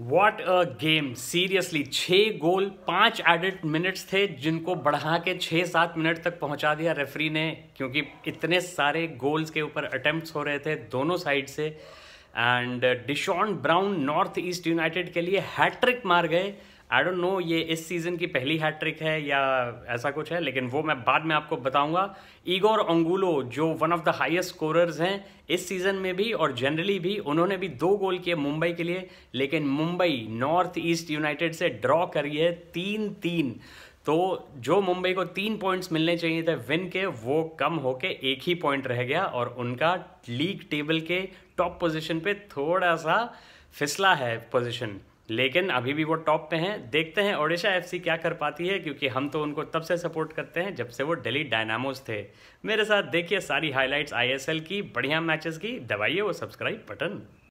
what a game seriously छः गोल पाँच added minutes थे जिनको बढ़ा के छः सात मिनट तक पहुंचा दिया रेफरी ने क्योंकि इतने सारे गोल्स के ऊपर अटैम्प्ट हो रहे थे दोनों साइड से and Deshorn Brown North East United के लिए हैट्रिक मार गए आई डोंट नो ये इस सीज़न की पहली हैट्रिक है या ऐसा कुछ है लेकिन वो मैं बाद में आपको बताऊंगा ईगोर ओंगुलो जो one of the highest scorers हैं इस सीज़न में भी और जनरली भी उन्होंने भी दो गोल किए मुंबई के लिए लेकिन मुंबई नॉर्थ ईस्ट यूनाइटेड से ड्रॉ करी है तीन तीन तो जो मुंबई को तीन पॉइंट्स मिलने चाहिए थे विन के वो कम होके एक ही पॉइंट रह गया और उनका लीग टेबल के टॉप पोजीशन पे थोड़ा सा फिसला है पोजीशन लेकिन अभी भी वो टॉप पे हैं देखते हैं ओडिशा एफसी क्या कर पाती है क्योंकि हम तो उनको तब से सपोर्ट करते हैं जब से वो दिल्ली डायनामोस थे मेरे साथ देखिए सारी हाईलाइट्स आईएसएल की बढ़िया मैचेस की दबाइए वो सब्सक्राइब बटन